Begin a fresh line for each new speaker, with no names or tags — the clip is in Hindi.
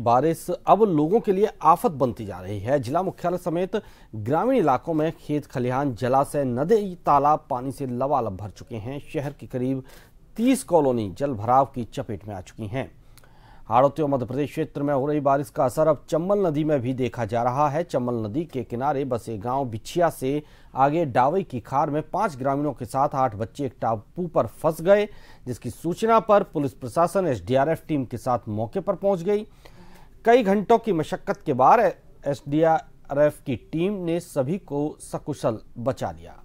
बारिश अब लोगों के लिए आफत बनती जा रही है जिला मुख्यालय समेत ग्रामीण इलाकों में खेत खलिहान जलाशय नदी तालाब पानी से लबालब भर चुके हैं शहर के करीब 30 कॉलोनी जल भराव की चपेट में आ चुकी हैं हाड़ोती और मध्य प्रदेश क्षेत्र में हो रही बारिश का असर अब चंबल नदी में भी देखा जा रहा है चंबल नदी के किनारे बसे गांव बिछिया से आगे डावई की खार में पांच ग्रामीणों के साथ आठ बच्चे एक टापू पर फंस गए जिसकी सूचना पर पुलिस प्रशासन एसडीआरएफ टीम के साथ मौके पर पहुंच गई कई घंटों की मशक्कत के बाद एसडीआरएफ की टीम ने सभी को सकुशल बचा लिया